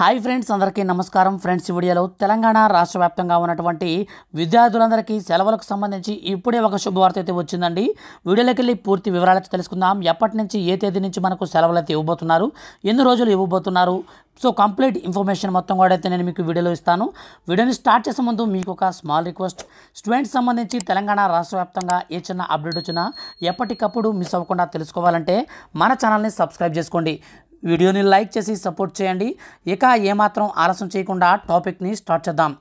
hi friends అందరికీ నమస్కారం friends వీడియోలో తెలంగాణ రాష్ట్ర వ్యాప్తంగా ఉన్నటువంటి విద్యార్థులందరికీ సెలవులకు సంబంధించి ఇప్పుడే ఒక శుభవార్త అయితే వచ్చిందండి వీడియోలోకి వెళ్ళి పూర్తి వివరాలైతే తెలుసుకుందాం ఎప్పటి నుంచి ఏ తేదీ నుంచి మనకు సెలవులు అయితే ఇవ్వబోతున్నారు ఎన్ని రోజులు ఇవ్వబోతున్నారు సో కంప్లీట్ ఇన్ఫర్మేషన్ మొత్తం కూడా అయితే నేను మీకు వీడియోలో ఇస్తాను వీడియోని స్టార్ట్ చేసే ముందు మీకు ఒక స్మాల్ రిక్వెస్ట్ స్టూడెంట్స్ సంబంధించి తెలంగాణ రాష్ట్ర వ్యాప్తంగా ఏ చిన్న అప్డేట్ వచ్చినా ఎప్పటికప్పుడు మిస్ అవ్వకుండా తెలుసుకోవాలంటే మన ఛానల్ని సబ్స్క్రైబ్ చేసుకోండి వీడియోని లైక్ చేసి సపోర్ట్ చేయండి ఇక ఏమాత్రం ఆలస్యం చేయకుండా టాపిక్ని స్టార్ట్ చేద్దాం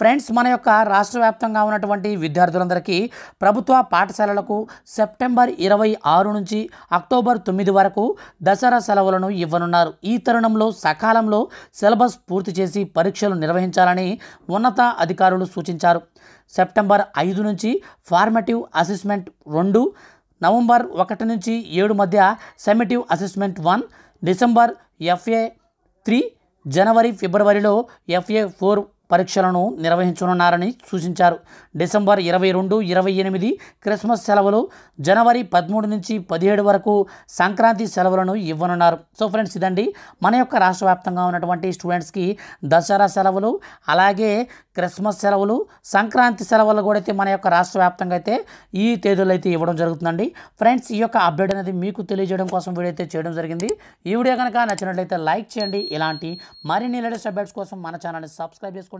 ఫ్రెండ్స్ మన యొక్క రాష్ట్ర వ్యాప్తంగా ఉన్నటువంటి విద్యార్థులందరికీ ప్రభుత్వ పాఠశాలలకు సెప్టెంబర్ ఇరవై ఆరు నుంచి అక్టోబర్ తొమ్మిది వరకు దసరా సెలవులను ఇవ్వనున్నారు ఈ తరుణంలో సకాలంలో సిలబస్ పూర్తి చేసి పరీక్షలు నిర్వహించాలని ఉన్నత అధికారులు సూచించారు సెప్టెంబర్ ఐదు నుంచి ఫార్మేటివ్ అసెస్మెంట్ రెండు నవంబర్ ఒకటి నుంచి ఏడు మధ్య summative assessment one December FA three జనవరి ఫిబ్రవరిలో ఎఫ్ఏ ఫోర్ పరీక్షలను నిర్వహించనున్నారని సూచించారు డిసెంబర్ ఇరవై రెండు ఇరవై ఎనిమిది క్రిస్మస్ సెలవులు జనవరి పదమూడు నుంచి పదిహేడు వరకు సంక్రాంతి సెలవులను ఇవ్వనున్నారు సో ఫ్రెండ్స్ ఇదండి మన యొక్క రాష్ట్ర వ్యాప్తంగా ఉన్నటువంటి స్టూడెంట్స్కి దసరా సెలవులు అలాగే క్రిస్మస్ సెలవులు సంక్రాంతి సెలవులు కూడా అయితే మన యొక్క రాష్ట్ర వ్యాప్తంగా అయితే ఈ తేదీలు అయితే ఇవ్వడం జరుగుతుందండి ఫ్రెండ్స్ ఈ యొక్క అప్డేట్ అనేది మీకు తెలియజేయడం కోసం వీడియో అయితే చేయడం జరిగింది ఈ వీడియో కనుక నచ్చినట్లయితే లైక్ చేయండి ఇలాంటి మరిన్ని లేటెస్ట్ అప్డేట్స్ కోసం మన ఛానల్ని సబ్స్క్రైబ్ చేసుకోండి